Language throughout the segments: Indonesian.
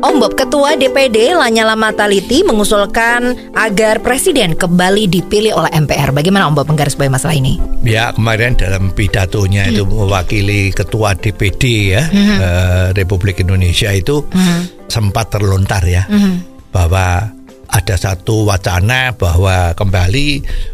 Om Bob, Ketua DPD Lanyala Mataliti mengusulkan agar Presiden kembali dipilih oleh MPR. Bagaimana Om Bob menggarisbawahi masalah ini? Ya, kemarin dalam pidatonya hmm. itu mewakili Ketua DPD ya hmm. eh, Republik Indonesia itu hmm. sempat terlontar ya hmm. bahwa ada satu wacana bahwa kembali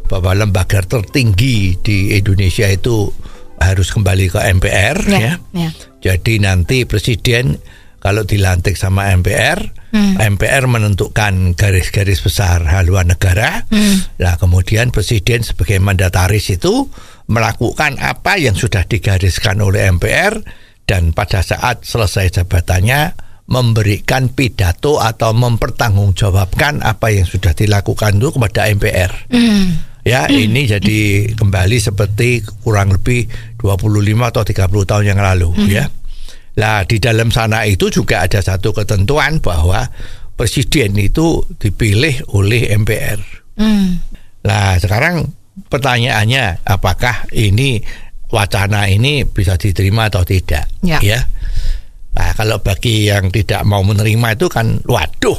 bahwa lembaga tertinggi di Indonesia itu harus kembali ke MPR ya. ya. ya. Jadi nanti presiden kalau dilantik sama MPR, hmm. MPR menentukan garis-garis besar haluan negara. Hmm. Nah, kemudian presiden sebagai mandataris itu melakukan apa yang sudah digariskan oleh MPR dan pada saat selesai jabatannya memberikan pidato atau mempertanggungjawabkan apa yang sudah dilakukan itu kepada MPR. Hmm. Ya, hmm. ini jadi hmm. kembali seperti kurang lebih 25 atau 30 tahun yang lalu hmm. ya. Nah, di dalam sana itu juga ada satu ketentuan bahwa presiden itu dipilih oleh MPR. Hmm. Nah, sekarang pertanyaannya apakah ini wacana ini bisa diterima atau tidak? Ya. ya? Nah, kalau bagi yang tidak mau menerima itu kan waduh,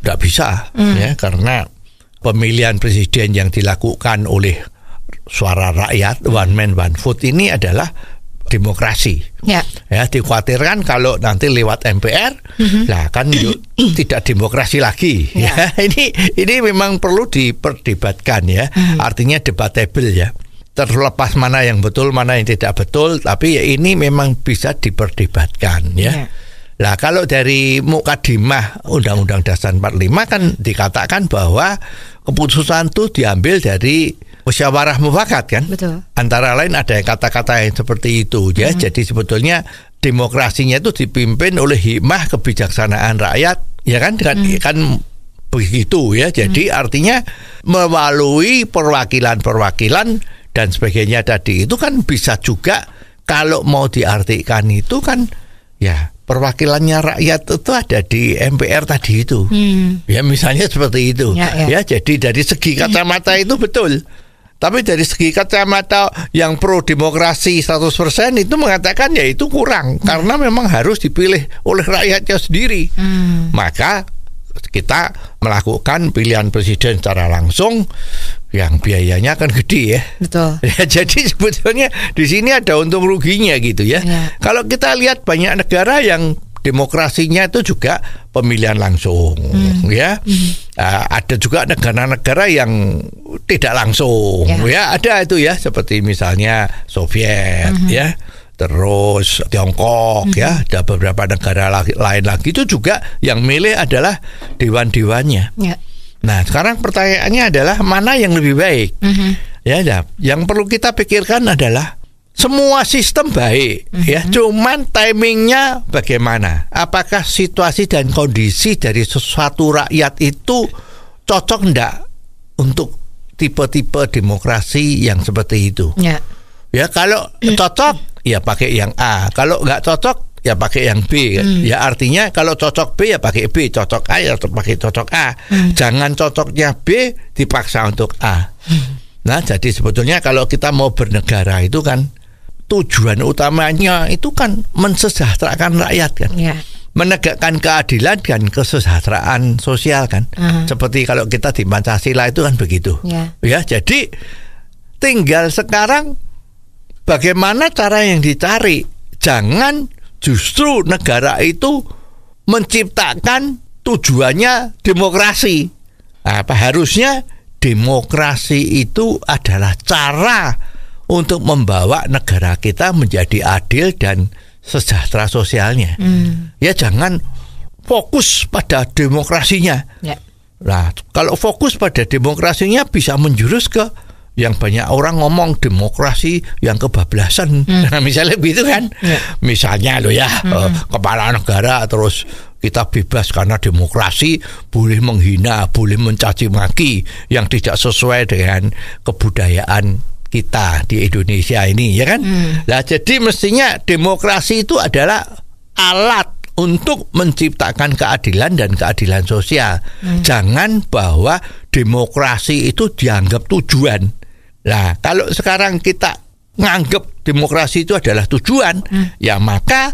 tidak bisa hmm. ya karena pemilihan presiden yang dilakukan oleh suara rakyat one man one vote ini adalah demokrasi. Ya. ya dikhawatirkan kalau nanti lewat MPR, mm-hmm. lah kan tidak demokrasi lagi. Ya. ya. Ini ini memang perlu diperdebatkan ya. Mm-hmm. Artinya debatable ya. Terlepas mana yang betul, mana yang tidak betul, tapi ya ini memang bisa diperdebatkan ya. ya. Lah kalau dari mukadimah Undang-Undang Dasar 45 kan dikatakan bahwa keputusan itu diambil dari musyawarah mufakat kan. Betul. Antara lain ada kata-kata yang seperti itu ya. Hmm. Jadi sebetulnya demokrasinya itu dipimpin oleh hikmah kebijaksanaan rakyat ya kan kan, hmm. kan begitu ya. Jadi hmm. artinya melalui perwakilan-perwakilan dan sebagainya tadi itu kan bisa juga kalau mau diartikan itu kan ya perwakilannya rakyat itu ada di MPR tadi itu. Hmm. Ya misalnya seperti itu. Ya, ya. ya jadi dari segi kacamata itu betul. Tapi dari segi kacamata yang pro demokrasi 100% itu mengatakan ya itu kurang hmm. karena memang harus dipilih oleh rakyatnya sendiri. Hmm. Maka kita melakukan pilihan presiden secara langsung yang biayanya akan gede ya. Betul. Ya, jadi sebetulnya di sini ada untung ruginya gitu ya. ya. Kalau kita lihat banyak negara yang demokrasinya itu juga pemilihan langsung hmm. ya. Hmm uh, ada juga negara-negara yang tidak langsung yeah. ya ada itu ya seperti misalnya Soviet mm -hmm. ya terus Tiongkok mm -hmm. ya ada beberapa negara lagi, lain lagi itu juga yang milih adalah dewan-dewannya. Yeah. Nah sekarang pertanyaannya adalah mana yang lebih baik? Mm -hmm. Ya, ya, yang perlu kita pikirkan adalah semua sistem baik mm-hmm. ya mhm. cuman timingnya bagaimana apakah situasi dan kondisi dari sesuatu rakyat itu cocok enggak untuk tipe-tipe demokrasi yang seperti itu Ya, ya kalau cocok ya pakai yang A kalau nggak cocok ya pakai yang B hmm. ya artinya kalau cocok B ya pakai B cocok A ya pakai cocok A hmm. jangan cocoknya B dipaksa untuk A hmm. nah jadi sebetulnya kalau kita mau bernegara itu kan tujuan utamanya itu kan mensejahterakan rakyat kan. Ya. Menegakkan keadilan dan kesejahteraan sosial kan. Uh -huh. Seperti kalau kita di Pancasila itu kan begitu. Ya. ya, jadi tinggal sekarang bagaimana cara yang dicari. Jangan justru negara itu menciptakan tujuannya demokrasi. Apa harusnya demokrasi itu adalah cara untuk membawa negara kita menjadi adil dan sejahtera sosialnya. Hmm. Ya jangan fokus pada demokrasinya. Ya. Nah, kalau fokus pada demokrasinya bisa menjurus ke yang banyak orang ngomong demokrasi yang kebablasan. Hmm. Nah, misalnya begitu kan. Ya. Misalnya lo ya, hmm. Eh, kepala negara terus kita bebas karena demokrasi boleh menghina, boleh mencaci maki yang tidak sesuai dengan kebudayaan kita di Indonesia ini ya kan. Hmm. Nah, jadi mestinya demokrasi itu adalah alat untuk menciptakan keadilan dan keadilan sosial. Hmm. Jangan bahwa demokrasi itu dianggap tujuan. Nah, kalau sekarang kita nganggap demokrasi itu adalah tujuan, hmm. ya maka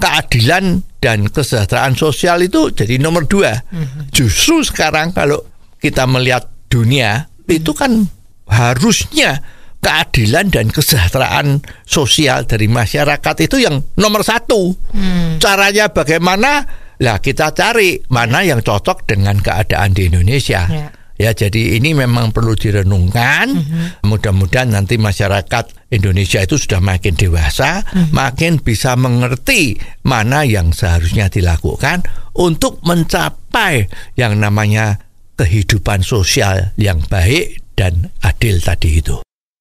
keadilan dan kesejahteraan sosial itu jadi nomor dua. Hmm. Justru sekarang kalau kita melihat dunia hmm. itu kan harusnya keadilan dan kesejahteraan sosial dari masyarakat itu yang nomor satu. Hmm. Caranya bagaimana? Lah kita cari mana yang cocok dengan keadaan di Indonesia. Ya. Ya, jadi ini memang perlu direnungkan. Mm -hmm. Mudah-mudahan nanti masyarakat Indonesia itu sudah makin dewasa, mm -hmm. makin bisa mengerti mana yang seharusnya dilakukan untuk mencapai yang namanya kehidupan sosial yang baik dan adil tadi itu.